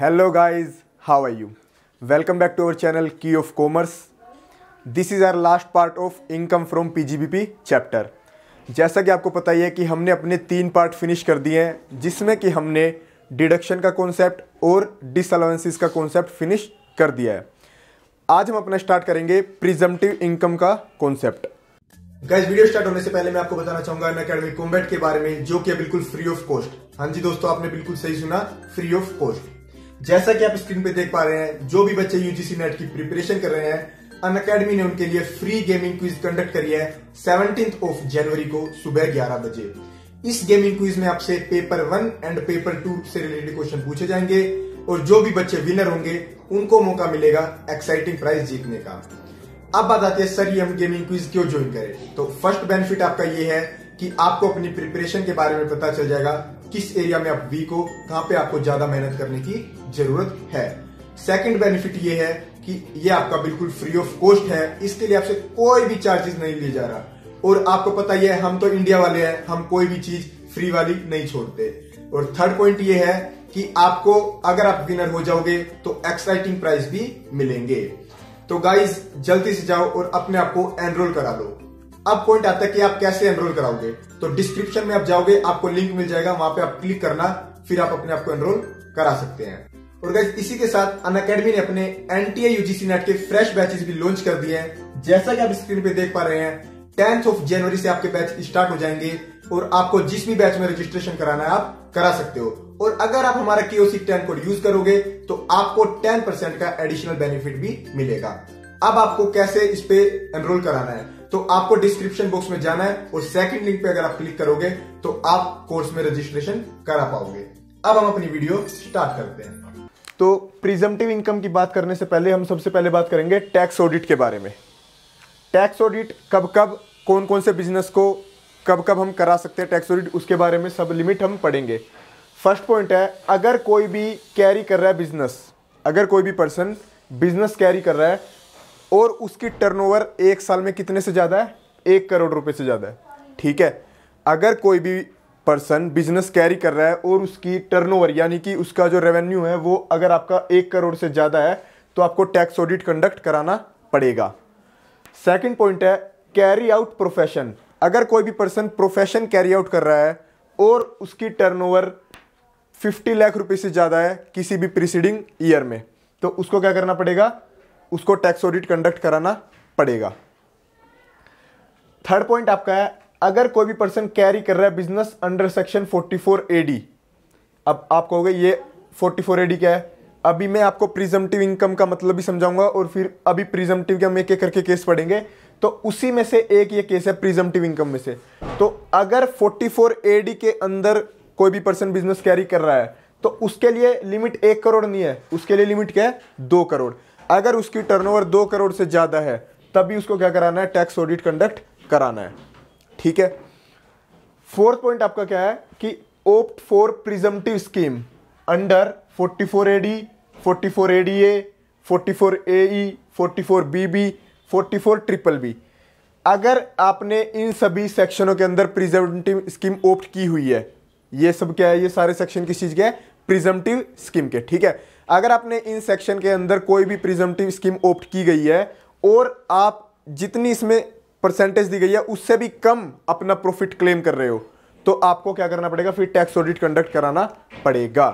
hello guys how are you welcome back to our channel key of commerce this is our last part of income from PGBP chapter जैसा कि आपको पता ही है कि हमने अपने तीन पार्ट फिनिश कर दिए हैं जिसमें कि हमने डिडक्शन का कॉन्सेप्ट और डिसअलाउंसिस का कॉन्सेप्ट फिनिश कर दिया है आज हम अपना स्टार्ट करेंगे प्रिजमटिव इनकम का कॉन्सेप्ट गैस वीडियो स्टार्ट होने से पहले मैं आपको बताना चाहूंगा अन अकेडमी कॉम्बैट के बारे में जो कि बिल्कुल फ्री ऑफ कॉस्ट हाँ जी दोस्तों आपने बिल्कुल सही सुना फ्री ऑफ कॉस्ट जैसा कि आप स्क्रीन पे देख पा रहे हैं जो भी बच्चे यूजीसी नेट की प्रिपरेशन कर रहे हैं अन अकेडमी ने उनके लिए फ्री गेमिंग क्विज कंडक्ट करी है सेवनटीन ऑफ जनवरी को सुबह ग्यारह बजे इस गेमिंग क्विज में आपसे paper one and paper two से रिलेटेड क्वेश्चन पूछे जाएंगे और जो भी बच्चे विनर होंगे उनको मौका मिलेगा एक्साइटिंग प्राइज जीतने का अब बात आती है सर ये हम गेमिंग क्विज क्यों ज्वाइन करें तो फर्स्ट बेनिफिट आपका ये है कि आपको अपनी प्रिपरेशन के बारे में पता चल जाएगा किस एरिया में आप वीक हो कहां पे आपको ज्यादा मेहनत करने की जरूरत है सेकंड बेनिफिट ये है कि ये आपका बिल्कुल फ्री ऑफ कॉस्ट है इसके लिए आपसे कोई भी चार्जेस नहीं लिया जा रहा और आपको पता ही है हम तो इंडिया वाले हैं हम कोई भी चीज फ्री वाली नहीं छोड़ते और थर्ड पॉइंट ये है कि आपको अगर आप विनर हो जाओगे तो एक्साइटिंग प्राइज भी मिलेंगे तो गाइज जल्दी से जाओ और अपने आप को एनरोल करा लो अब पॉइंट आता है कि आप कैसे एनरोल कराओगे तो डिस्क्रिप्शन में आप जाओगे आपको लिंक मिल जाएगा वहां पे आप क्लिक करना फिर आप अपने आप को एनरोल करा सकते हैं और गाइज इसी के साथ अन अकेडमी ने अपने एन टी यूजीसी नेट के फ्रेश बैचेस भी लॉन्च कर दिए हैं जैसा कि आप स्क्रीन पे देख पा रहे हैं टेंथ ऑफ जनवरी से आपके बैच स्टार्ट हो जाएंगे और आपको जिस भी बैच में रजिस्ट्रेशन कराना है आप करा सकते हो और अगर आप हमारा केओसी टेन कोड यूज करोगे तो आपको टेन परसेंट का एडिशनल बेनिफिट भी मिलेगा अब आपको कैसे इस पे एनरोल कराना है तो आपको डिस्क्रिप्शन बॉक्स में जाना है और सेकंड लिंक पे अगर आप क्लिक करोगे तो आप कोर्स में रजिस्ट्रेशन करा पाओगे अब हम अपनी वीडियो स्टार्ट करते हैं तो प्रिजमटिव इनकम की बात करने से पहले हम सबसे पहले बात करेंगे टैक्स ऑडिट के बारे में टैक्स ऑडिट कब कब कौन कौन से बिजनेस को कब कब हम करा सकते हैं टैक्स ऑडिट उसके बारे में सब लिमिट हम पढ़ेंगे फर्स्ट पॉइंट है अगर कोई भी कैरी कर रहा है बिजनेस अगर कोई भी पर्सन बिजनेस कैरी कर रहा है और उसकी टर्नओवर एक साल में कितने से ज़्यादा है एक करोड़ रुपए से ज़्यादा है ठीक है अगर कोई भी पर्सन बिजनेस कैरी कर रहा है और उसकी टर्नओवर यानी कि उसका जो रेवेन्यू है वो अगर आपका एक करोड़ से ज़्यादा है तो आपको टैक्स ऑडिट कंडक्ट कराना पड़ेगा सेकंड पॉइंट है कैरी आउट प्रोफेशन अगर कोई भी पर्सन प्रोफेशन कैरी आउट कर रहा है और उसकी टर्नओवर 50 लाख रुपए से ज़्यादा है किसी भी प्रीसीडिंग ईयर में तो उसको क्या करना पड़ेगा उसको टैक्स ऑडिट कंडक्ट कराना पड़ेगा थर्ड पॉइंट आपका है अगर कोई भी पर्सन कैरी कर रहा है बिजनेस अंडर सेक्शन 44 एडी अब आप कहोगे ये 44 एडी क्या है अभी मैं आपको प्रिजमटिव इनकम का मतलब भी समझाऊंगा और फिर अभी प्रिजमटिव के हम एक एक करके केस पढ़ेंगे तो उसी में से एक ये केस है प्रिजमटिव इनकम में से तो अगर 44 एडी के अंदर कोई भी पर्सन बिजनेस कैरी कर रहा है तो उसके लिए लिमिट एक करोड़ नहीं है उसके लिए लिमिट क्या है दो करोड़ अगर उसकी टर्नओवर दो करोड़ से ज़्यादा है तभी उसको क्या कराना है टैक्स ऑडिट कंडक्ट कराना है ठीक है फोर्थ पॉइंट आपका क्या है कि opt for presumptive scheme under 44 AD 44 ADA 44 AE 44 BB forty four triple B अगर आपने इन सभी सेक्शनों के अंदर प्रिजर्वेटिव स्कीम ऑप्ट की हुई है ये सब क्या है ये सारे सेक्शन किस चीज़ के हैं प्रिजम्पटिव स्कीम के ठीक है अगर आपने इन सेक्शन के अंदर कोई भी प्रिजम्पटिव स्कीम ऑप्ट की गई है और आप जितनी इसमें परसेंटेज दी गई है उससे भी कम अपना प्रॉफिट क्लेम कर रहे हो तो आपको क्या करना पड़ेगा फिर टैक्स ऑडिट कंडक्ट कराना पड़ेगा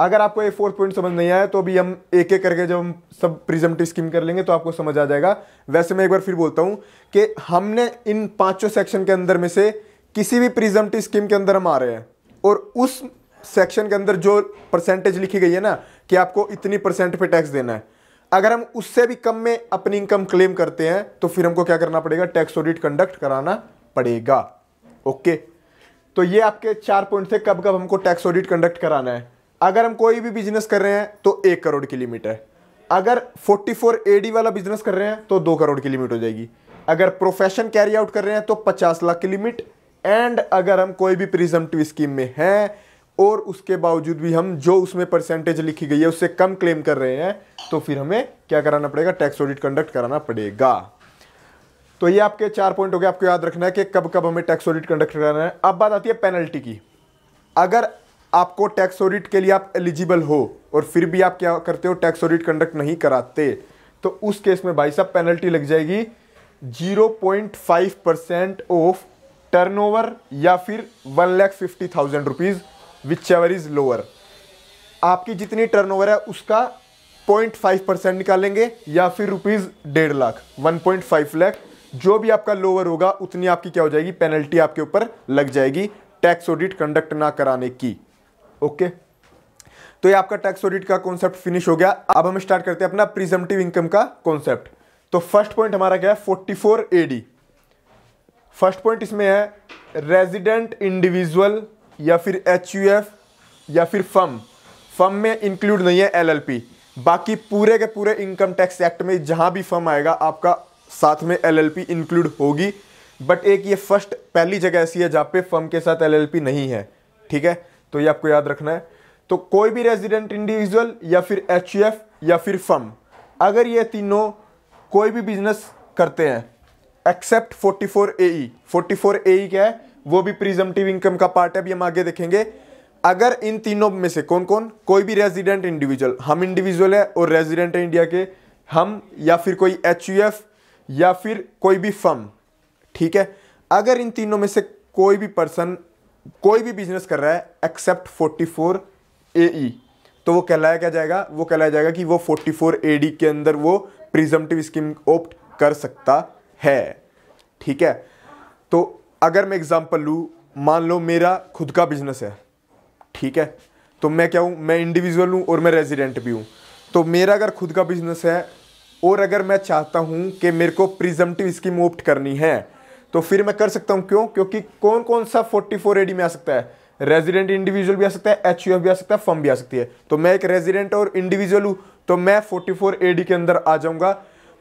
अगर आपको ये फोर्थ पॉइंट समझ नहीं आया तो अभी हम एक एक करके जब हम सब प्रिजमटिव स्कीम कर लेंगे तो आपको समझ आ जाएगा वैसे मैं एक बार फिर बोलता हूँ कि हमने इन पांचों सेक्शन के अंदर में से किसी भी प्रिजमटिव स्कीम के अंदर हम आ रहे हैं और उस सेक्शन के अंदर जो परसेंटेज लिखी गई है ना कि आपको इतनी परसेंट पे टैक्स देना है अगर हम उससे भी कम में अपनी इनकम क्लेम करते हैं तो फिर हमको क्या करना पड़ेगा टैक्स ऑडिट कंडक्ट कराना पड़ेगा ओके तो ये आपके चार पॉइंट थे कब कब हमको टैक्स ऑडिट कंडक्ट कराना है अगर हम कोई भी बिजनेस कर रहे हैं तो एक करोड़ की लिमिट है अगर 44 एडी वाला बिजनेस कर रहे हैं तो दो करोड़ की लिमिट हो जाएगी अगर प्रोफेशन कैरी आउट कर रहे हैं तो 50 लाख की लिमिट एंड अगर हम कोई भी प्रिजम्पटिव स्कीम में हैं और उसके बावजूद भी हम जो उसमें परसेंटेज लिखी गई है उससे कम क्लेम कर रहे हैं तो फिर हमें क्या कराना पड़ेगा टैक्स ऑडिट कंडक्ट कराना पड़ेगा तो ये आपके चार पॉइंट हो गए आपको याद रखना है कि कब कब हमें टैक्स ऑडिट कंडक्ट कराना है अब बात आती है पेनल्टी की अगर आपको टैक्स ऑडिट के लिए आप एलिजिबल हो और फिर भी आप क्या करते हो टैक्स ऑडिट कंडक्ट नहीं कराते तो उस केस में भाई साहब पेनल्टी लग जाएगी 0.5 परसेंट ऑफ टर्नओवर या फिर one lakh fifty thousand rupees whichever is lower आपकी जितनी टर्नओवर है उसका पॉइंट फाइव परसेंट निकालेंगे या फिर रुपीज़ डेढ़ lakh one point five lakh जो भी आपका लोअर होगा उतनी आपकी क्या हो जाएगी पेनल्टी आपके ऊपर लग जाएगी टैक्स ऑडिट कंडक्ट ना कराने की ओके तो ये आपका टैक्स ऑडिट का कॉन्सेप्ट फिनिश हो गया अब हम स्टार्ट करते हैं अपना प्रिजमटिव इनकम का कॉन्सेप्ट तो फर्स्ट पॉइंट हमारा क्या है forty four A D first point इसमें है रेजिडेंट इंडिविजुअल या फिर एच यू एफ या फिर फम फम में इंक्लूड नहीं है एल एल पी बाकी पूरे के पूरे इनकम टैक्स एक्ट में जहां भी फम आएगा आपका साथ में एल एल पी इंक्लूड होगी बट एक ये फर्स्ट पहली जगह ऐसी है जहाँ पे फर्म के साथ एल एल पी नहीं है ठीक है तो ये आपको याद रखना है तो कोई भी रेजिडेंट इंडिविजुअल या फिर एच e या फिर फम अगर ये तीनों कोई भी बिजनेस करते हैं एक्सेप्ट 44 फोर ए एई ए ई क्या है वो भी प्रिजमटिव इनकम का पार्ट है अभी हम आगे देखेंगे अगर इन तीनों में से कौन कौन कोई भी रेजिडेंट इंडिविजुअल हम इंडिविजुअल है और रेजिडेंट है इंडिया के हम या फिर कोई एच e या फिर कोई भी फर्म ठीक है अगर इन तीनों में से कोई भी पर्सन कोई भी बिजनेस कर रहा है एक्सेप्ट 44 फोर ए तो वो कहलाया क्या जाएगा वो कहलाया जाएगा कि वो 44 फोर ए डी के अंदर वो प्रिजम्पटिव स्कीम ऑप्ट कर सकता है ठीक है तो अगर मैं एग्जांपल लूँ मान लो मेरा खुद का बिजनेस है ठीक है तो मैं क्या हूँ मैं इंडिविजुअल हूँ और मैं रेजिडेंट भी हूँ तो मेरा अगर खुद का बिजनेस है और अगर मैं चाहता हूँ कि मेरे को प्रिजम्पटिव स्कीम ऑप्ट करनी है तो फिर मैं कर सकता हूं क्यों क्योंकि कौन कौन सा फोर्टी फोर एडी में आ सकता है रेजिडेंट इंडिविजुअल भी आ सकता है एच भी आ सकता है फर्म भी आ सकती है तो मैं एक रेजिडेंट और इंडिविजुअल हूं तो मैं फोर्टी फोर एडी के अंदर आ जाऊँगा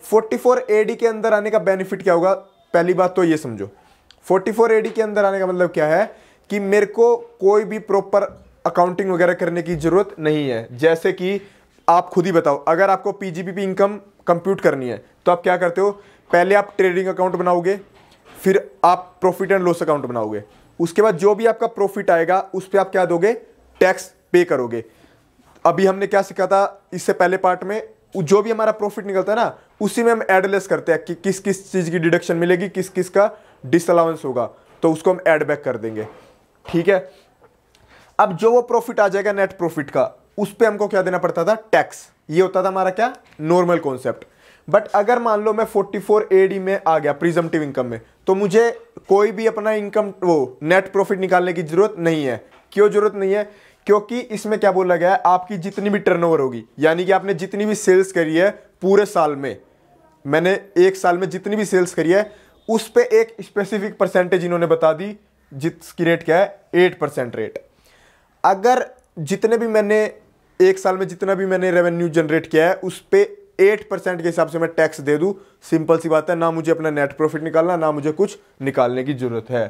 फोर्टी फोर एडी के अंदर आने का बेनिफिट क्या होगा पहली बात तो ये समझो फोर्टी फोर एडी के अंदर आने का मतलब क्या है कि मेरे को कोई भी प्रॉपर अकाउंटिंग वगैरह करने की ज़रूरत नहीं है जैसे कि आप खुद ही बताओ अगर आपको पीजीपीपी इनकम कंप्यूट करनी है तो आप क्या करते हो पहले आप ट्रेडिंग अकाउंट बनाओगे फिर आप प्रॉफिट एंड लॉस अकाउंट बनाओगे उसके बाद जो भी आपका प्रॉफिट आएगा उस पर आप क्या दोगे टैक्स पे करोगे अभी हमने क्या सीखा था इससे पहले पार्ट में जो भी हमारा प्रॉफिट निकलता है ना उसी में हम एडलेस करते हैं कि किस किस चीज़ की डिडक्शन मिलेगी किस किस का डिसअलाउंस होगा तो उसको हम एड बैक कर देंगे ठीक है अब जो वो प्रॉफिट आ जाएगा नेट प्रॉफिट का उस पर हमको क्या देना पड़ता था टैक्स ये होता था हमारा क्या नॉर्मल कॉन्सेप्ट बट अगर मान लो मैं 44 एडी में आ गया प्रिजमटिव इनकम में तो मुझे कोई भी अपना इनकम वो नेट प्रॉफिट निकालने की ज़रूरत नहीं है क्यों ज़रूरत नहीं है क्योंकि इसमें क्या बोला गया है आपकी जितनी भी टर्नओवर होगी यानी कि आपने जितनी भी सेल्स करी है पूरे साल में मैंने एक साल में जितनी भी सेल्स करी है उस पर एक स्पेसिफिक परसेंटेज इन्होंने बता दी जिसकी रेट क्या है एट परसेंट रेट अगर जितने भी मैंने एक साल में जितना भी मैंने रेवेन्यू जनरेट किया है उस पर एट परसेंट के हिसाब से मैं टैक्स दे दूँ सिंपल सी बात है ना मुझे अपना नेट प्रॉफिट निकालना ना मुझे कुछ निकालने की ज़रूरत है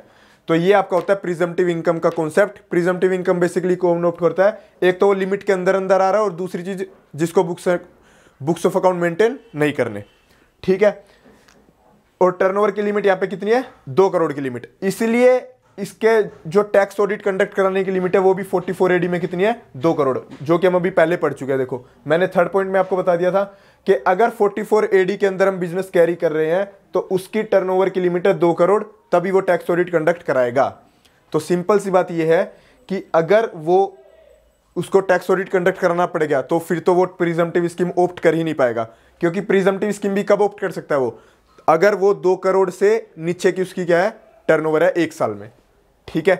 तो ये आपका होता है प्रिजमटिव इनकम का कॉन्सेप्ट प्रिजमटिव इनकम बेसिकली को नोट करता है एक तो वो लिमिट के अंदर अंदर आ रहा है और दूसरी चीज़ जिसको books books of account maintain नहीं करने ठीक है और टर्नओवर की लिमिट यहाँ पे कितनी है दो करोड़ की लिमिट इसलिए इसके जो टैक्स ऑडिट कंडक्ट कराने की लिमिट है वो भी 44 एडी में कितनी है दो करोड़ जो कि हम अभी पहले पढ़ चुके हैं देखो मैंने थर्ड पॉइंट में आपको बता दिया था कि अगर 44 एडी के अंदर हम बिजनेस कैरी कर रहे हैं तो उसकी टर्नओवर की लिमिट है दो करोड़ तभी वो टैक्स ऑडिट कंडक्ट कराएगा तो सिंपल सी बात यह है कि अगर वो उसको टैक्स ऑडिट कंडक्ट कराना पड़ेगा तो फिर तो वो प्रिजमटिव स्कीम ऑप्ट कर ही नहीं पाएगा क्योंकि प्रिजमटिव स्कीम भी कब ऑप्ट कर सकता है वो अगर वो दो करोड़ से नीचे की उसकी क्या है टर्नओवर है एक साल में ठीक है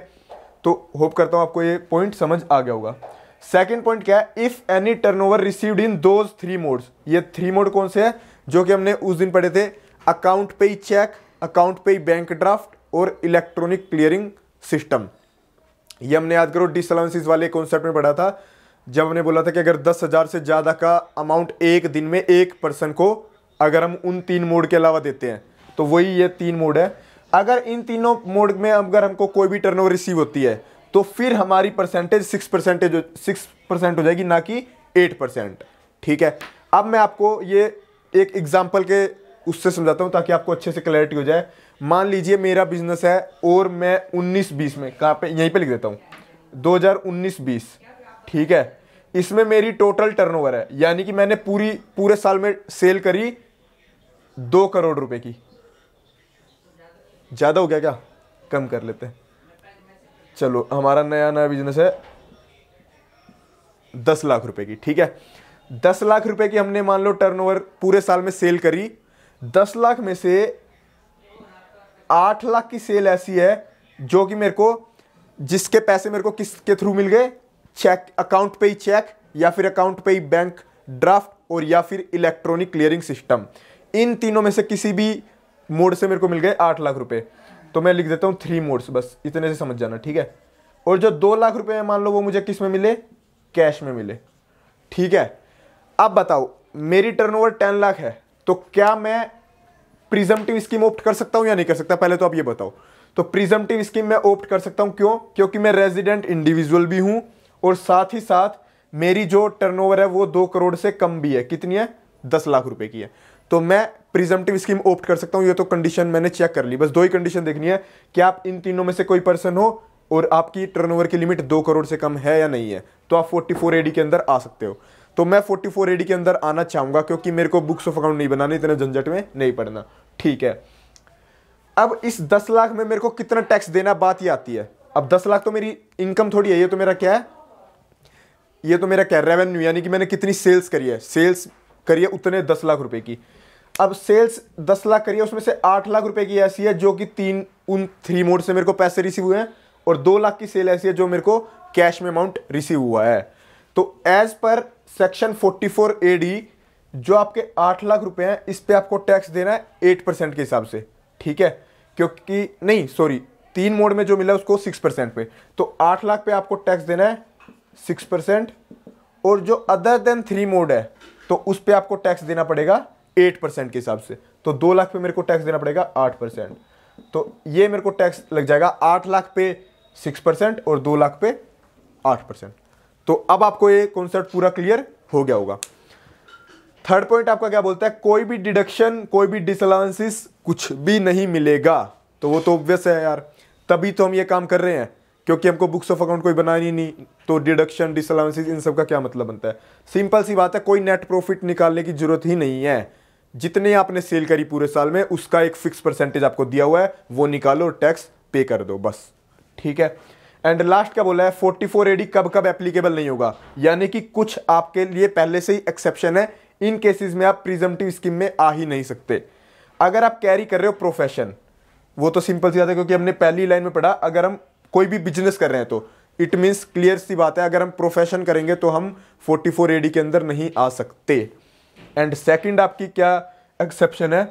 तो होप करता हूँ आपको ये पॉइंट समझ आ गया होगा सेकेंड पॉइंट क्या है if any turnover received in those three modes ये थ्री मोड कौन से हैं जो कि हमने उस दिन पढ़े थे account payee cheque account payee bank draft और इलेक्ट्रॉनिक क्लियरिंग सिस्टम ये हमने याद करो डिसअलाउंसिस वाले कॉन्सेप्ट में पढ़ा था जब हमने बोला था कि अगर दस हज़ार से ज़्यादा का अमाउंट एक दिन में एक पर्सन को अगर हम उन तीन मोड के अलावा देते हैं तो वही ये तीन मोड है अगर इन तीनों मोड में अगर हमको कोई भी टर्नओवर रिसीव होती है तो फिर हमारी percentage six percentage six percent हो जाएगी ना कि एट परसेंट ठीक है अब मैं आपको ये एक एग्जाम्पल के उससे समझाता हूँ ताकि आपको अच्छे से क्लैरिटी हो जाए मान लीजिए मेरा बिजनेस है और मैं 19-20 में कहाँ पे यहीं पे लिख देता हूँ 2019-20 ठीक है इसमें मेरी टोटल टर्नओवर है यानी कि मैंने पूरी पूरे साल में सेल करी दो करोड़ रुपए की ज़्यादा हो गया क्या कम कर लेते हैं चलो हमारा नया नया बिजनेस है दस लाख रुपए की ठीक है दस लाख रुपए की हमने मान लो टर्नओवर पूरे साल में सेल करी दस लाख में से आठ लाख की सेल ऐसी है जो कि मेरे को जिसके पैसे मेरे को किसके थ्रू मिल गए चेक अकाउंट पे ही चेक या फिर अकाउंट पे ही बैंक ड्राफ्ट और या फिर इलेक्ट्रॉनिक क्लियरिंग सिस्टम इन तीनों में से किसी भी मोड से मेरे को मिल गए आठ लाख रुपए तो मैं लिख देता हूँ थ्री मोड्स बस इतने से समझ जाना ठीक है और जो दो लाख रुपए मान लो वो मुझे किस में मिले कैश में मिले ठीक है अब बताओ मेरी टर्नओवर टेन लाख है तो क्या मैं प्रिजमटिव स्कीम ऑप्ट कर सकता हूँ या नहीं कर सकता पहले तो आप ये बताओ तो प्रिजमटिव स्कीम मैं ऑप्ट कर सकता हूँ क्यों क्योंकि मैं रेजिडेंट इंडिविजुअल भी हूँ और साथ ही साथ मेरी जो टर्नओवर है वो दो करोड़ से कम भी है कितनी है दस लाख रुपए की है तो मैं प्रिजम्पटिव स्कीम ओप्ट कर सकता हूँ ये तो कंडीशन मैंने चेक कर ली बस दो ही कंडीशन देखनी है कि आप इन तीनों में से कोई पर्सन हो और आपकी टर्नओवर की लिमिट दो करोड़ से कम है या नहीं है तो आप 44 एडी के अंदर आ सकते हो तो मैं 44 एडी के अंदर आना चाहूँगा क्योंकि मेरे को बुक्स ऑफ अकाउंट नहीं बनाने इतने झंझट में नहीं पढ़ना ठीक है अब इस दस लाख में मेरे को कितना टैक्स देना बात ही आती है अब दस लाख तो मेरी इनकम थोड़ी है ये तो मेरा क्या है ये तो मेरा क्या रेवेन्यू यानी कि मैंने कितनी सेल्स करी है सेल्स करिए उतने दस लाख रुपए की अब सेल्स दस लाख करिए उसमें से आठ लाख रुपए की ऐसी है जो कि तीन उन थ्री मोड से मेरे को पैसे रिसीव हुए हैं और दो लाख की सेल ऐसी है जो मेरे को कैश में अमाउंट रिसीव हुआ है तो as per section forty four A D जो आपके आठ लाख रुपए हैं इस पर आपको टैक्स देना है एट परसेंट के हिसाब से ठीक है क्योंकि नहीं सॉरी तीन मोड में जो मिला उसको सिक्स परसेंट पे तो आठ लाख पे आपको टैक्स देना है सिक्स परसेंट और जो अदर देन थ्री मोड है तो उस पर आपको टैक्स देना पड़ेगा एट परसेंट के हिसाब से तो दो लाख पे मेरे को टैक्स देना पड़ेगा आठ परसेंट तो ये मेरे को टैक्स लग जाएगा आठ लाख पे सिक्स परसेंट और दो लाख पे आठ परसेंट तो अब आपको ये कॉन्सेप्ट पूरा क्लियर हो गया होगा थर्ड पॉइंट आपका क्या बोलता है कोई भी डिडक्शन कोई भी डिसअलाउंसिस कुछ भी नहीं मिलेगा तो वो तो ऑब्वियस है यार तभी तो हम ये काम कर रहे हैं क्योंकि हमको बुक्स ऑफ अकाउंट कोई बनानी नहीं तो डिडक्शन डिसअलाउंसिस इन सब का क्या मतलब बनता है सिंपल सी बात है कोई नेट प्रॉफिट निकालने की जरूरत ही नहीं है जितने आपने सेल करी पूरे साल में उसका एक फिक्स परसेंटेज आपको दिया हुआ है वो निकालो टैक्स पे कर दो बस ठीक है एंड लास्ट क्या बोला है फोर्टी फोर एडी कब कब एप्लीकेबल नहीं होगा यानी कि कुछ आपके लिए पहले से ही एक्सेप्शन है इन केसेस में आप प्रिजमटिव स्कीम में आ ही नहीं सकते अगर आप कैरी कर रहे हो प्रोफेशन वो तो सिंपल सी बात है क्योंकि हमने पहली लाइन में पढ़ा अगर हम कोई भी बिजनेस कर रहे हैं तो इट मीन्स क्लियर सी बात है अगर हम प्रोफेशन करेंगे तो हम फोर्टी फोर एडी के अंदर नहीं आ सकते एंड सेकंड आपकी क्या एक्सेप्शन है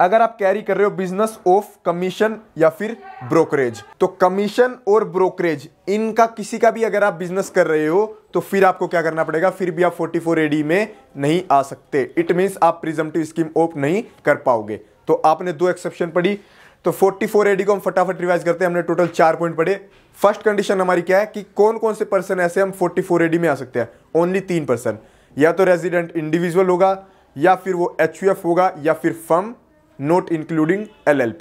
अगर आप कैरी कर रहे हो बिजनेस ऑफ कमीशन या फिर ब्रोकरेज तो कमीशन और ब्रोकरेज इनका किसी का भी अगर आप बिजनेस कर रहे हो तो फिर आपको क्या करना पड़ेगा फिर भी आप 44 एडी में नहीं आ सकते इट मीन्स आप प्रिजमटिव स्कीम ऑफ नहीं कर पाओगे तो आपने दो एक्सेप्शन पढ़ी तो 44 एडी को हम फटाफट रिवाइज करते हैं हमने टोटल चार पॉइंट पढ़े फर्स्ट कंडीशन हमारी क्या है कि कौन कौन से पर्सन ऐसे हम 44 एडी में आ सकते हैं ओनली तीन पर्सन या तो रेजिडेंट इंडिविजुअल होगा या फिर वो एच होगा या फिर firm not including L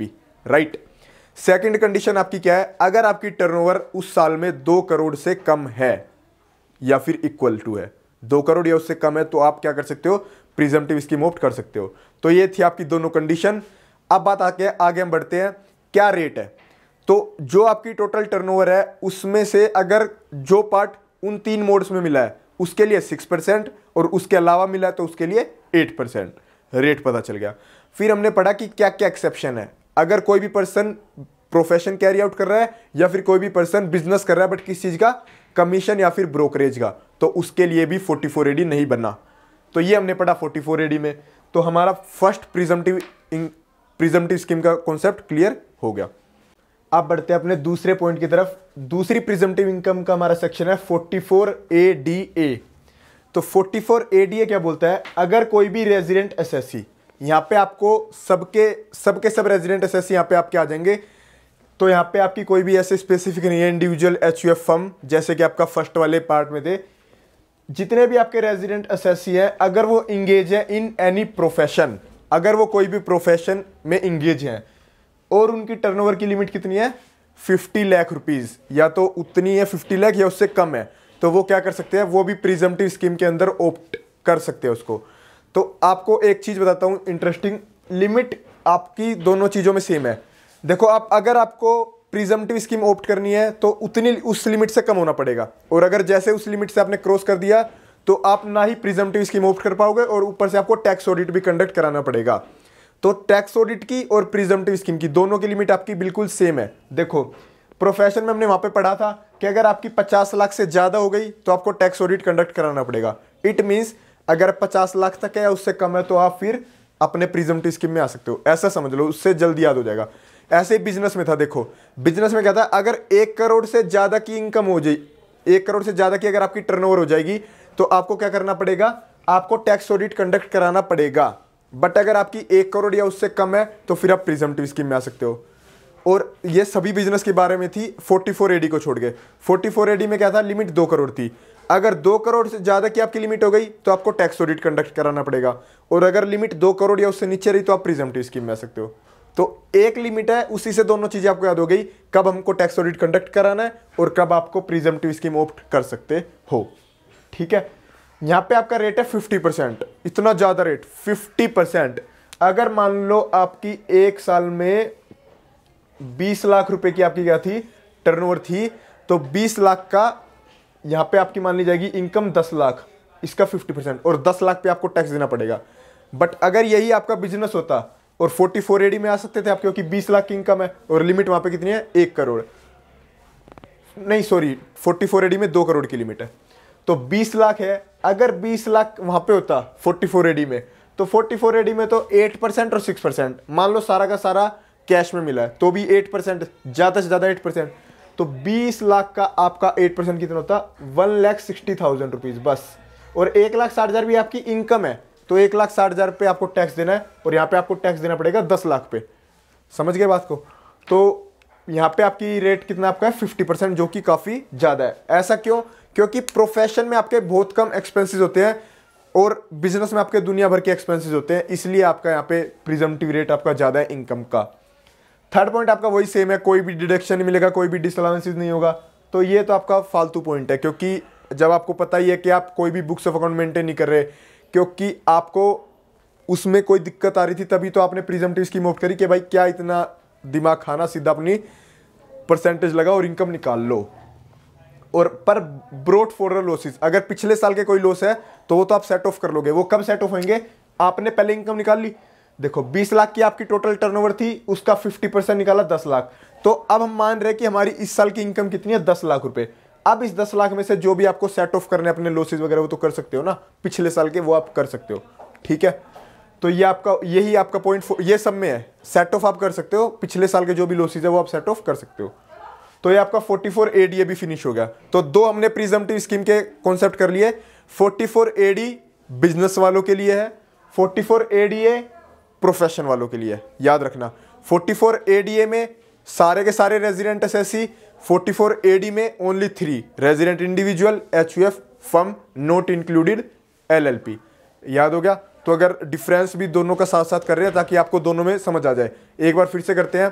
right second condition आपकी क्या है अगर आपकी टर्नओवर उस साल में दो करोड़ से कम है या फिर इक्वल टू है दो करोड़ या उससे कम है तो आप क्या कर सकते हो प्रिजेंटिव स्कीम ऑप्ट कर सकते हो तो ये थी आपकी दोनों कंडीशन अब बात आके आगे हम बढ़ते हैं क्या रेट है तो जो आपकी टोटल टर्नओवर है उसमें से अगर जो पार्ट उन तीन मोड्स में मिला है उसके लिए सिक्स परसेंट और उसके अलावा मिला है तो उसके लिए एट परसेंट रेट पता चल गया फिर हमने पढ़ा कि क्या क्या एक्सेप्शन है अगर कोई भी पर्सन प्रोफेशन कैरी आउट कर रहा है या फिर कोई भी पर्सन बिजनेस कर रहा है बट किस चीज़ का कमीशन या फिर ब्रोकरेज का तो उसके लिए भी फोर्टी फोर नहीं बनना तो ये हमने पढ़ा फोर्टी फोर में तो हमारा फर्स्ट प्रिजमटिव प्रिजमटिव स्कीम का कॉन्सेप्ट क्लियर हो गया आप बढ़ते हैं अपने दूसरे पॉइंट की तरफ दूसरी प्रिजमटिव इनकम का हमारा सेक्शन है 44 ए डी ए तो 44 ए डी ए क्या बोलता है अगर कोई भी रेजिडेंट एस एस सी यहाँ पर आपको सबके सबके सब रेजिडेंट एस एस सी यहाँ पर आपके आ जाएंगे तो यहाँ पे आपकी कोई भी ऐसे स्पेसिफिक नहीं है individual H U F firm जैसे कि आपका फर्स्ट वाले पार्ट में थे जितने भी आपके रेजिडेंट एस एस सी हैं अगर वो इंगेज हैं इन एनी प्रोफेशन अगर वो कोई भी प्रोफेशन में इंगेज हैं और उनकी टर्नओवर की लिमिट कितनी है फिफ्टी लाख रुपीज़ या तो उतनी है फिफ्टी लाख या उससे कम है तो वो क्या कर सकते हैं वो भी प्रिजमटिव स्कीम के अंदर ओप्ट कर सकते हैं उसको तो आपको एक चीज़ बताता हूँ इंटरेस्टिंग लिमिट आपकी दोनों चीज़ों में सेम है देखो आप अगर आपको प्रिजमटिव स्कीम ओप्ट करनी है तो उतनी उस लिमिट से कम होना पड़ेगा और अगर जैसे उस लिमिट से आपने क्रॉस कर दिया तो आप ना ही प्रिजमटिव स्कीम ऑप्ट कर पाओगे और ऊपर से आपको टैक्स ऑडिट भी कंडक्ट कराना पड़ेगा तो टैक्स ऑडिट की और प्रिजमटिव स्कीम की दोनों की लिमिट आपकी बिल्कुल सेम है देखो प्रोफेशन में हमने वहाँ पे पढ़ा था कि अगर आपकी 50 लाख से ज़्यादा हो गई तो आपको टैक्स ऑडिट कंडक्ट कराना पड़ेगा इट मीन्स अगर 50 लाख तक है या उससे कम है तो आप फिर अपने प्रिजमटिव स्कीम में आ सकते हो ऐसा समझ लो उससे जल्दी याद हो जाएगा ऐसे ही बिजनेस में था देखो बिजनेस में क्या था अगर एक करोड़ से ज़्यादा की इनकम हो जाए एक करोड़ से ज़्यादा की अगर आपकी टर्नओवर हो जाएगी तो आपको क्या करना पड़ेगा आपको टैक्स ऑडिट कंडक्ट कराना पड़ेगा बट अगर आपकी एक करोड़ या उससे कम है तो फिर आप प्रिजमटिव स्कीम में आ सकते हो और ये सभी बिजनेस के बारे में थी 44 एडी को छोड़ के 44 एडी में क्या था लिमिट दो करोड़ थी अगर दो करोड़ से ज़्यादा की आपकी लिमिट हो गई तो आपको टैक्स ऑडिट कंडक्ट कराना पड़ेगा और अगर लिमिट दो करोड़ या उससे नीचे रही तो आप प्रिजमटिव स्कीम में आ सकते हो तो एक लिमिट है उसी से दोनों चीज़ें आपको याद हो गई कब हमको टैक्स ऑडिट कंडक्ट कराना है और कब आपको प्रिजमटिव स्कीम ऑप्ट कर सकते हो ठीक है यहाँ पे आपका रेट है फिफ्टी परसेंट इतना ज़्यादा रेट फिफ्टी परसेंट अगर मान लो आपकी एक साल में बीस लाख रुपए की आपकी क्या थी टर्नओवर थी तो बीस लाख का यहाँ पे आपकी मान ली जाएगी इनकम दस लाख इसका फिफ्टी परसेंट और दस लाख पे आपको टैक्स देना पड़ेगा बट अगर यही आपका बिजनेस होता और फोर्टी फोर एडी में आ सकते थे आप क्योंकि बीस लाख की इनकम है और लिमिट वहाँ पे कितनी है एक करोड़ नहीं सॉरी फोर्टी फोर एडी में दो करोड़ की लिमिट है तो 20 लाख है अगर 20 लाख वहां पे होता 44 फोर एडी में तो 44 फोर एडी में तो 8 परसेंट और 6 परसेंट मान लो सारा का सारा कैश में मिला है तो भी 8 परसेंट ज़्यादा से ज़्यादा 8 परसेंट तो 20 लाख का आपका 8 परसेंट कितना होता one lakh sixty thousand rupees बस और एक लाख साठ हज़ार भी आपकी इनकम है तो एक लाख साठ हज़ार पे आपको टैक्स देना है और यहाँ पे आपको टैक्स देना पड़ेगा दस लाख पे समझ गए बात को तो यहाँ पे आपकी रेट कितना आपका है फिफ्टी परसेंट जो कि काफ़ी ज़्यादा है ऐसा क्यों क्योंकि प्रोफेशन में आपके बहुत कम एक्सपेंसेस होते हैं और बिजनेस में आपके दुनिया भर के एक्सपेंसेस होते हैं इसलिए आपका यहाँ पे प्रिजमटिव रेट आपका ज़्यादा है इनकम का थर्ड पॉइंट आपका वही सेम है कोई भी डिडक्शन नहीं मिलेगा कोई भी डिसअलाउंसेज नहीं होगा तो ये तो आपका फालतू पॉइंट है क्योंकि जब आपको पता ही है कि आप कोई भी बुक्स ऑफ अकाउंट मेंटेन नहीं कर रहे क्योंकि आपको उसमें कोई दिक्कत आ रही थी तभी तो आपने प्रिजमटिव स्कीम ऑफ करी कि भाई क्या इतना दिमाग खाना सीधा अपनी परसेंटेज लगाओ और इनकम निकाल लो और पर ब्रोड फोर्डर लॉसेस अगर पिछले साल के कोई लॉस है तो वो तो आप सेट ऑफ कर लोगे वो कब सेट ऑफ होंगे आपने पहले इनकम निकाल ली देखो 20 लाख की आपकी टोटल टर्नओवर थी उसका 50 परसेंट निकाला 10 लाख तो अब हम मान रहे कि हमारी इस साल की इनकम कितनी है 10 लाख रुपए अब इस 10 लाख में से जो भी आपको सेट ऑफ करने अपने लॉसेज वगैरह वो तो कर सकते हो ना पिछले साल के वो आप कर सकते हो ठीक है तो ये आपका यही आपका पॉइंट ये सब में है सेट ऑफ आप कर सकते हो पिछले साल के जो भी लोसीज है वो आप सेट ऑफ कर सकते हो तो ये आपका 44 फोर ए डी भी फिनिश हो गया तो दो हमने प्रिजमटिव स्कीम के कॉन्सेप्ट कर लिए 44 फोर ए डी बिजनेस वालों के लिए है 44 four A D A profession वालों के लिए है याद रखना 44 फोर ए डी ए में सारे के सारे resident S S C forty four A D में only three resident individual H U F firm not included L L P याद हो गया तो अगर डिफरेंस भी दोनों का साथ साथ कर रहे हैं ताकि आपको दोनों में समझ आ जाए एक बार फिर से करते हैं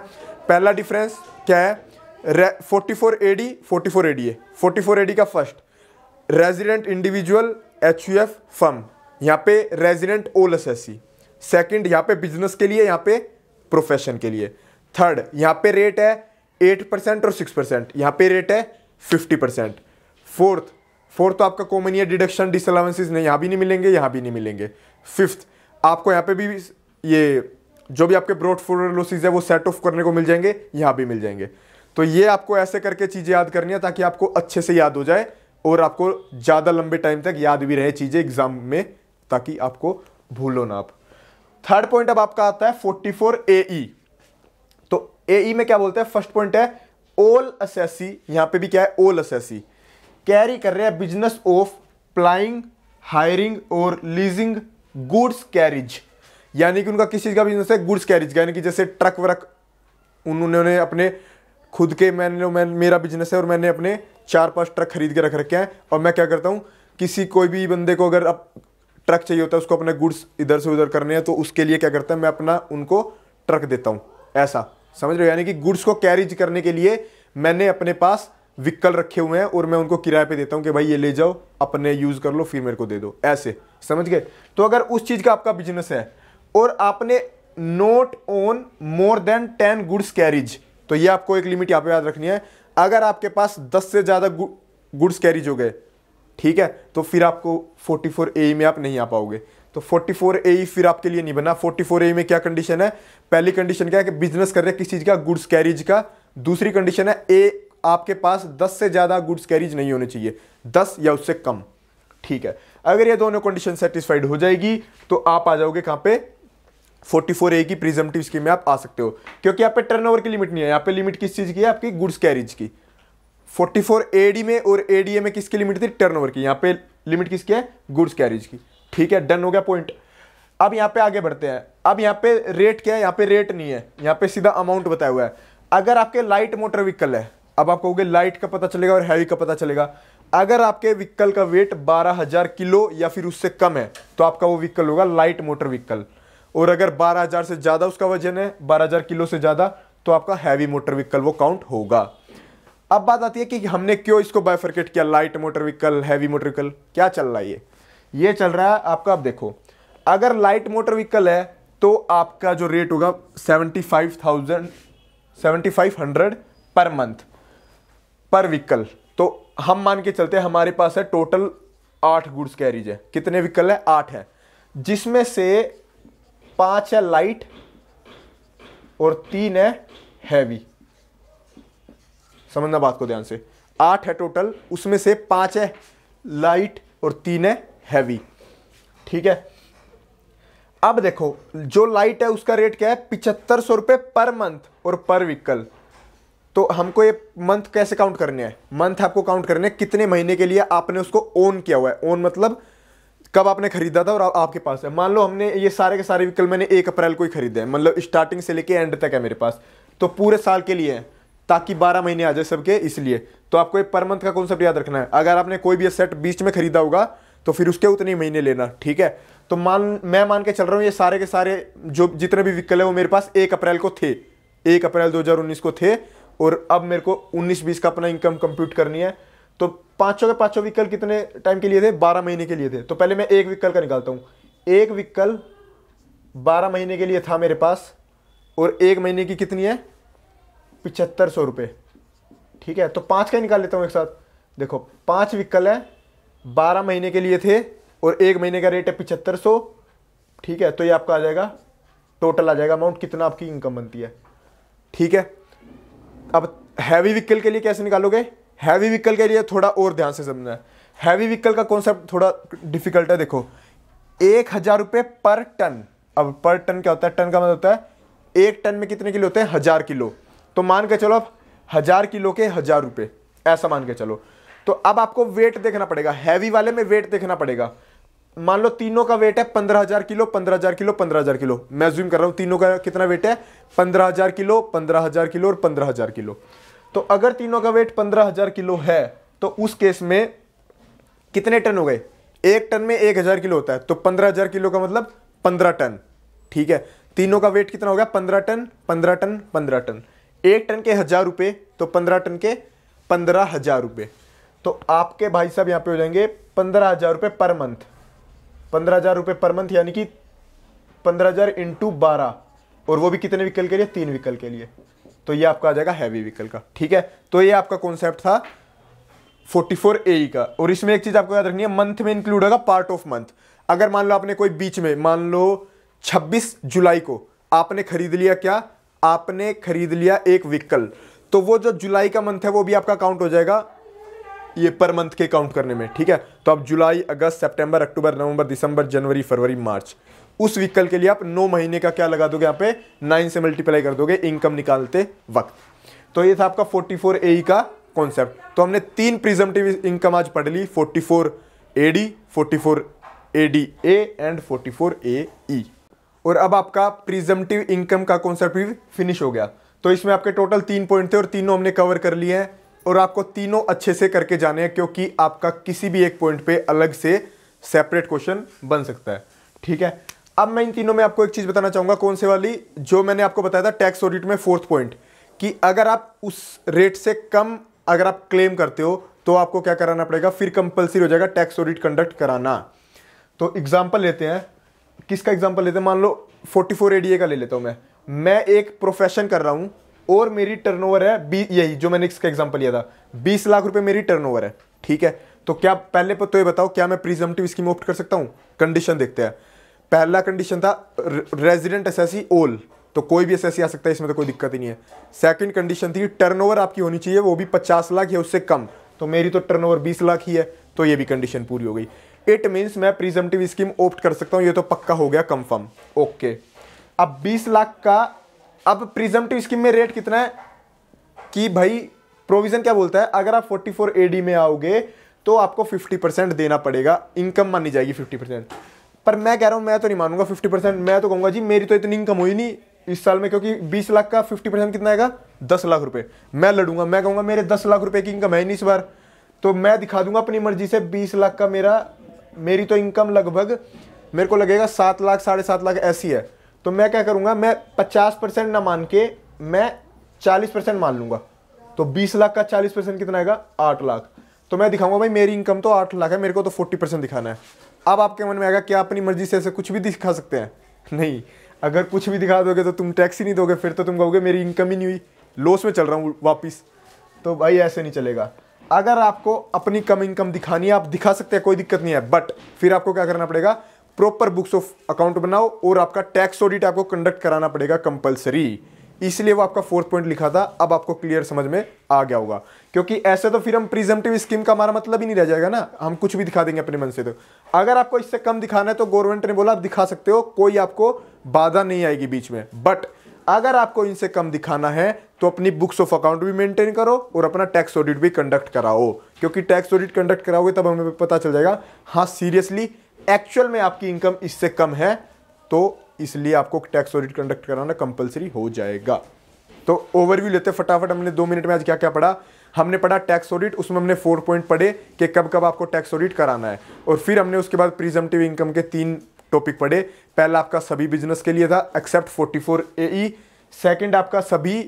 पहला डिफरेंस क्या है forty four A D forty four A D A forty four A D का first resident individual H U F firm यहाँ पे रेजिडेंट ओल एस एस सी सेकेंड यहाँ पे बिजनेस के लिए यहाँ पे प्रोफेशन के लिए थर्ड यहाँ पे रेट है एट परसेंट और सिक्स परसेंट यहाँ पे रेट है फिफ्टी परसेंट फोर्थ फोर्थ तो आपका कॉमन ईयर डिडक्शन डिसअलाउंसेज नहीं यहाँ भी नहीं मिलेंगे यहाँ भी नहीं मिलेंगे फिफ्थ आपको यहाँ पे भी ये जो भी आपके ब्रॉड फोर लॉसेज है वो सेट ऑफ करने को मिल जाएंगे यहाँ भी मिल जाएंगे तो ये आपको ऐसे करके चीज़ें याद करनी है ताकि आपको अच्छे से याद हो जाए और आपको ज़्यादा लंबे टाइम तक याद भी रहे चीज़ें एग्जाम में ताकि आपको भूलो ना आप थर्ड पॉइंट अब आपका आता है फोर्टी फोर ए ई तो ए ई e में क्या बोलते हैं फर्स्ट पॉइंट है ओल असेसी यहाँ पे भी क्या है ओल असेसी कैरी कर रहे हैं बिजनेस ऑफ प्लाइंग हायरिंग और लीजिंग गुड्स कैरिज यानी कि उनका किस चीज़ का बिजनेस है गुड्स कैरिज का यानी कि जैसे ट्रक वर्क उन्होंने अपने खुद के मैंने मैं मेरा बिजनेस है और मैंने अपने चार पांच ट्रक खरीद के रख रखे हैं और मैं क्या करता हूँ किसी कोई भी बंदे को अगर अब ट्रक चाहिए होता है उसको अपने गुड्स इधर से उधर करने हैं तो उसके लिए क्या करता है मैं अपना उनको ट्रक देता हूँ ऐसा समझ रहे हो यानी कि गुड्स को कैरिज करने के लिए मैंने अपने पास विक्कल रखे हुए हैं और मैं उनको किराए पे देता हूँ कि भाई ये ले जाओ अपने यूज़ कर लो फिर मेरे को दे दो ऐसे समझ गए तो अगर उस चीज़ का आपका बिजनेस है और आपने not own more than ten goods carriage तो ये आपको एक लिमिट यहाँ पे याद रखनी है अगर आपके पास दस से ज़्यादा गुड्स कैरिज हो गए ठीक है तो फिर आपको फोर्टी फोर ए में आप नहीं आ पाओगे तो 44 ए e फिर आपके लिए नहीं बना 44 ए e में क्या कंडीशन है पहली कंडीशन क्या है कि बिजनेस कर रहे किस चीज़ का गुड्स कैरिज का दूसरी कंडीशन है ए आपके पास 10 से ज़्यादा गुड्स कैरीज नहीं होने चाहिए 10 या उससे कम ठीक है अगर ये दोनों कंडीशन सेटिस्फाइड हो जाएगी तो आप आ जाओगे कहाँ पे 44 ए की प्रिजम्पटिव स्कीम में आप आ सकते हो क्योंकि यहाँ पे टर्नओवर की लिमिट नहीं है यहाँ पे लिमिट किस चीज़ की है आपकी गुड्स कैरिज की 44 एडी में और एडीए में किसकी लिमिट थी टर्न की यहाँ पे लिमिट किसकी है गुड्स कैरिज की ठीक है डन हो गया पॉइंट अब यहाँ पे आगे बढ़ते हैं अब यहाँ पे रेट क्या है यहाँ पे रेट नहीं है यहाँ पे सीधा अमाउंट बताया हुआ है अगर आपके लाइट मोटर व्हीकल है अब आप कहोगे लाइट का पता चलेगा और हैवी का पता चलेगा अगर आपके व्हीकल का वेट 12000 किलो या फिर उससे कम है तो आपका वो व्हीकल होगा लाइट मोटर व्हीकल और अगर 12000 से ज़्यादा उसका वजन है 12000 किलो से ज़्यादा तो आपका हैवी मोटर व्हीकल वो काउंट होगा अब बात आती है कि हमने क्यों इसको बायफर्केट किया light motor vehicle heavy motor vehicle क्या चल रहा है ये ये चल रहा है आपका अब देखो अगर लाइट मोटर व्हीकल है तो आपका जो रेट होगा seventy five thousand per month per vehicle तो हम मान के चलते हमारे पास है टोटल आठ गुड्स कैरीज है कितने व्हीकल है आठ है जिसमें से पांच है लाइट और तीन है हैवी समझना बात को ध्यान से आठ है टोटल उसमें से पांच है लाइट और तीन है हैवी ठीक है अब देखो जो लाइट है उसका रेट क्या है पिछहत्तर सौ रुपये पर मंथ और पर व्हीकल तो हमको ये मंथ कैसे काउंट करने हैं मंथ आपको काउंट करने हैं कितने महीने के लिए आपने उसको ओन किया हुआ है ओन मतलब कब आपने खरीदा था और आप, आपके पास है मान लो हमने ये सारे के सारे व्हीकल मैंने एक अप्रैल को ही खरीदे हैं मतलब स्टार्टिंग से लेके एंड तक है मेरे पास तो पूरे साल के लिए है ताकि 12 महीने आ जाए सबके इसलिए तो आपको एक पर मंथ का कॉन्सेप्ट याद रखना है अगर आपने कोई भी सेट बीच में खरीदा होगा तो फिर उसके उतने महीने लेना ठीक है तो मान मैं मान के चल रहा हूँ ये सारे के सारे जो जितने भी व्हीकल है वो मेरे पास एक अप्रैल को थे एक अप्रैल दो को थे और अब मेरे को 19-20 का अपना इनकम कंप्यूट करनी है तो पांचों के पांचों विकल्प कितने टाइम के लिए थे 12 महीने के लिए थे तो पहले मैं एक विकल्प का निकालता हूँ एक विकल्प बारह महीने के लिए था मेरे पास और एक महीने की कितनी है पिछहत्तर सौ रुपये ठीक है तो पाँच का निकाल लेता हूँ एक साथ देखो पाँच विकल्प है बारह महीने के लिए थे और एक महीने का रेट है पिछहत्तर सौ ठीक है तो ये आपका आ जाएगा टोटल आ जाएगा अमाउंट कितना आपकी इनकम बनती है ठीक है अब हैवी व्हीकल के लिए कैसे निकालोगे हैवी व्हीकल के लिए थोड़ा और ध्यान से समझना है हैवी व्हीकल का कॉन्सेप्ट थोड़ा डिफिकल्ट है देखो एक हज़ार रुपये पर टन अब पर टन क्या होता है टन का मतलब होता है एक टन में कितने किलो होते हैं हज़ार किलो तो मान के चलो अब हज़ार किलो के हज़ार रुपये ऐसा मान के चलो तो अब आपको वेट देखना पड़ेगा हैवी वाले में वेट देखना पड़ेगा मान लो तीनों का वेट है पंद्रह हजार किलो पंद्रह हजार किलो पंद्रह हजार किलो मैं ज्यूम कर रहा हूं तीनों का कितना वेट है पंद्रह हजार किलो पंद्रह हजार किलो और पंद्रह हजार किलो तो अगर तीनों का वेट पंद्रह हजार किलो है तो उस केस में कितने टन हो गए एक टन में एक हजार किलो होता है तो पंद्रह हजार किलो का मतलब पंद्रह टन ठीक है तीनों का वेट कितना हो गया पंद्रह टन पंद्रह टन पंद्रह टन एक टन के हजार रुपये तो पंद्रह टन के पंद्रह हजार रुपये तो आपके भाई साहब यहाँ पे हो जाएंगे पंद्रह हजार रुपये पर मंथ पंद्रह हज़ार रुपये पर मंथ यानी कि पंद्रह हज़ार इंटू बारह और वो भी कितने व्हीकल के लिए तीन व्हीकल के लिए तो ये आपका आ जाएगा हैवी व्हीकल का ठीक है तो ये आपका कॉन्सेप्ट था 44 ए का और इसमें एक चीज़ आपको याद रखनी है मंथ में इंक्लूड होगा पार्ट ऑफ मंथ अगर मान लो आपने कोई बीच में मान लो 26 जुलाई को आपने खरीद लिया क्या आपने खरीद लिया एक व्हीकल तो वो जो जुलाई का मंथ है वो भी आपका काउंट हो जाएगा ये पर मंथ के काउंट करने में ठीक है तो आप जुलाई अगस्त सितंबर अक्टूबर नवंबर दिसंबर जनवरी फरवरी मार्च उस व्हीकल के लिए आप नौ महीने का क्या लगा दोगे यहाँ पे नाइन से मल्टीप्लाई कर दोगे इनकम निकालते वक्त तो ये था आपका फोर्टी ए e का कॉन्सेप्ट तो हमने तीन प्रिजमटिव इनकम आज पढ़ ली forty four A D forty four A D and forty four A E और अब आपका प्रिजमटिव इनकम का कॉन्सेप्ट भी फिनिश हो गया तो इसमें आपके टोटल तीन पॉइंट थे और तीनों हमने कवर कर लिए हैं और आपको तीनों अच्छे से करके जाने हैं क्योंकि आपका किसी भी एक पॉइंट पे अलग से सेपरेट क्वेश्चन बन सकता है ठीक है अब मैं इन तीनों में आपको एक चीज़ बताना चाहूंगा कौन से वाली जो मैंने आपको बताया था टैक्स ऑडिट में फोर्थ पॉइंट कि अगर आप उस रेट से कम अगर आप क्लेम करते हो तो आपको क्या कराना पड़ेगा फिर कंपलसरी हो जाएगा टैक्स ऑडिट कंडक्ट कराना तो एग्जाम्पल लेते हैं किसका एग्जाम्पल लेते हैं मान लो फोर्टी फोर का ले लेता हूँ मैं मैं एक प्रोफेशन कर रहा हूँ और मेरी टर्नओवर है बी यही जो मैंने इसका एग्जाम्पल लिया था बीस लाख रुपए मेरी टर्नओवर है ठीक है तो क्या पहले पर तो ये बताओ क्या मैं प्रिजम्पटिव स्कीम ऑप्ट कर सकता हूँ कंडीशन देखते हैं पहला कंडीशन था रेजिडेंट एस ओल तो कोई भी एस आ सकता है इसमें तो कोई दिक्कत ही नहीं है सेकंड कंडीशन थी टर्नओवर आपकी होनी चाहिए वो भी 50 लाख या उससे कम तो मेरी तो टर्नओवर 20 लाख ही है तो ये भी कंडीशन पूरी हो गई इट मीन्स मैं प्रिजम्पटिव स्कीम ऑप्ट कर सकता हूँ ये तो पक्का हो गया कंफर्म ओके अब 20 लाख का अब प्रिजमटिव स्कीम में रेट कितना है कि भाई प्रोविजन क्या बोलता है अगर आप 44 फोर में आओगे तो आपको 50 परसेंट देना पड़ेगा इनकम मानी जाएगी 50 परसेंट पर मैं कह रहा हूँ मैं तो नहीं मानूंगा 50 परसेंट मैं तो कहूँगा जी मेरी तो इतनी इनकम हुई नहीं इस साल में क्योंकि 20 लाख का 50 परसेंट कितना आएगा 10 लाख रुपए मैं लड़ूंगा मैं कहूँगा मेरे 10 लाख रुपए की इनकम है नहीं इस बार तो मैं दिखा दूंगा अपनी मर्जी से बीस लाख का मेरा मेरी तो इनकम लगभग मेरे को लगेगा सात लाख साढ़े सात लाख ऐसी है तो मैं क्या करूंगा मैं पचास परसेंट ना मान के मैं चालीस परसेंट मान लूंगा तो बीस लाख का चालीस परसेंट कितना आएगा आठ लाख तो मैं दिखाऊंगा भाई मेरी इनकम तो आठ लाख है मेरे को तो फोर्टी परसेंट दिखाना है अब आपके मन में आएगा क्या अपनी मर्जी से ऐसे कुछ भी दिखा सकते हैं नहीं अगर कुछ भी दिखा दोगे तो तुम टैक्स ही नहीं दोगे फिर तो तुम कहोगे मेरी इनकम ही नहीं हुई लॉस में चल रहा हूँ वापिस तो भाई ऐसे नहीं चलेगा अगर आपको अपनी कम इनकम दिखानी है आप दिखा सकते हैं कोई दिक्कत नहीं है बट फिर आपको क्या करना पड़ेगा प्रॉपर बुक्स ऑफ अकाउंट बनाओ और आपका टैक्स ऑडिट आपको कंडक्ट कराना पड़ेगा कंपलसरी इसलिए वो आपका फोर्थ पॉइंट लिखा था अब आपको क्लियर समझ में आ गया होगा क्योंकि ऐसे तो फिर हम प्रिजेंटिव स्कीम का हमारा मतलब ही नहीं रह जाएगा ना हम कुछ भी दिखा देंगे अपने मन से तो अगर आपको इससे कम दिखाना है तो गवर्नमेंट ने बोला आप दिखा सकते हो कोई आपको बाधा नहीं आएगी बीच में बट अगर आपको इनसे कम दिखाना है तो अपनी बुक्स ऑफ अकाउंट भी मेंटेन करो और अपना टैक्स ऑडिट भी कंडक्ट कराओ क्योंकि टैक्स ऑडिट कंडक्ट कराओगे तब हमें पता चल जाएगा हाँ सीरियसली एक्चुअल में आपकी इनकम इससे कम है तो इसलिए आपको टैक्स ऑडिट कंडक्ट कराना कंपलसरी हो जाएगा तो ओवरव्यू लेते फटाफट हमने दो मिनट में आज क्या क्या पढ़ा हमने पढ़ा टैक्स ऑडिट उसमें हमने फोर पॉइंट पढ़े कि कब कब आपको टैक्स ऑडिट कराना है और फिर हमने उसके बाद प्रिजम्पटिव इनकम के तीन टॉपिक पढ़े पहला आपका सभी बिजनेस के लिए था except forty four A E second आपका सभी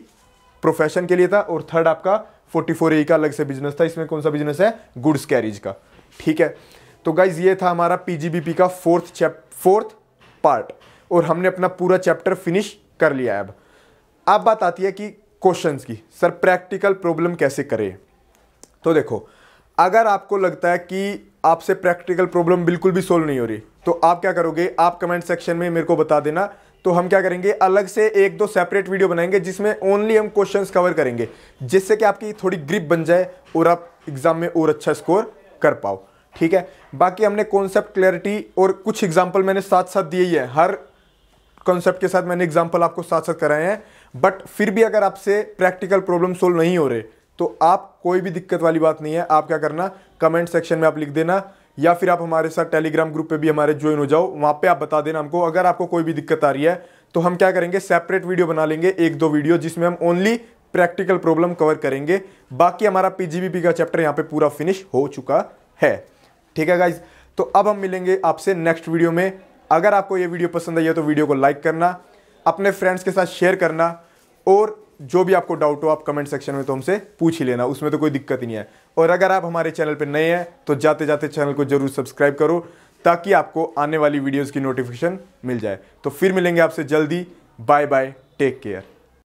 प्रोफेशन के लिए था और थर्ड आपका फोर्टी फोर ए का अलग से बिजनेस था इसमें कौन सा बिजनेस है गुड्स कैरिज का ठीक है तो गाइज ये था हमारा पीजीबीपी का फोर्थ चैप फोर्थ पार्ट और हमने अपना पूरा चैप्टर फिनिश कर लिया है अब अब बात आती है कि क्वेश्चंस की सर प्रैक्टिकल प्रॉब्लम कैसे करें तो देखो अगर आपको लगता है कि आपसे प्रैक्टिकल प्रॉब्लम बिल्कुल भी सोल्व नहीं हो रही तो आप क्या करोगे आप कमेंट सेक्शन में मेरे को बता देना तो हम क्या करेंगे अलग से एक दो सेपरेट वीडियो बनाएंगे जिसमें ओनली हम क्वेश्चंस कवर करेंगे जिससे कि आपकी थोड़ी ग्रिप बन जाए और आप एग्ज़ाम में और अच्छा स्कोर कर पाओ ठीक है बाकी हमने कॉन्सेप्ट क्लैरिटी और कुछ एग्जाम्पल मैंने साथ साथ दिए ही है हर कॉन्सेप्ट के साथ मैंने एग्जाम्पल आपको साथ साथ कराए हैं बट फिर भी अगर आपसे प्रैक्टिकल प्रॉब्लम सोल्व नहीं हो रहे तो आप कोई भी दिक्कत वाली बात नहीं है आप क्या करना कमेंट सेक्शन में आप लिख देना या फिर आप हमारे साथ टेलीग्राम ग्रुप पे भी हमारे ज्वाइन हो जाओ वहाँ पे आप बता देना हमको अगर आपको कोई भी दिक्कत आ रही है तो हम क्या करेंगे सेपरेट वीडियो बना लेंगे एक दो वीडियो जिसमें हम ओनली प्रैक्टिकल प्रॉब्लम कवर करेंगे बाकी हमारा पी का चैप्टर यहाँ पर पूरा फिनिश हो चुका है ठीक है गाइज तो अब हम मिलेंगे आपसे नेक्स्ट वीडियो में अगर आपको ये वीडियो पसंद आई है तो वीडियो को लाइक करना अपने फ्रेंड्स के साथ शेयर करना और जो भी आपको डाउट हो आप कमेंट सेक्शन में तो हमसे पूछ ही लेना उसमें तो कोई दिक्कत नहीं है और अगर आप हमारे चैनल पर नए हैं तो जाते जाते चैनल को जरूर सब्सक्राइब करो ताकि आपको आने वाली वीडियोज़ की नोटिफिकेशन मिल जाए तो फिर मिलेंगे आपसे जल्दी बाय बाय टेक केयर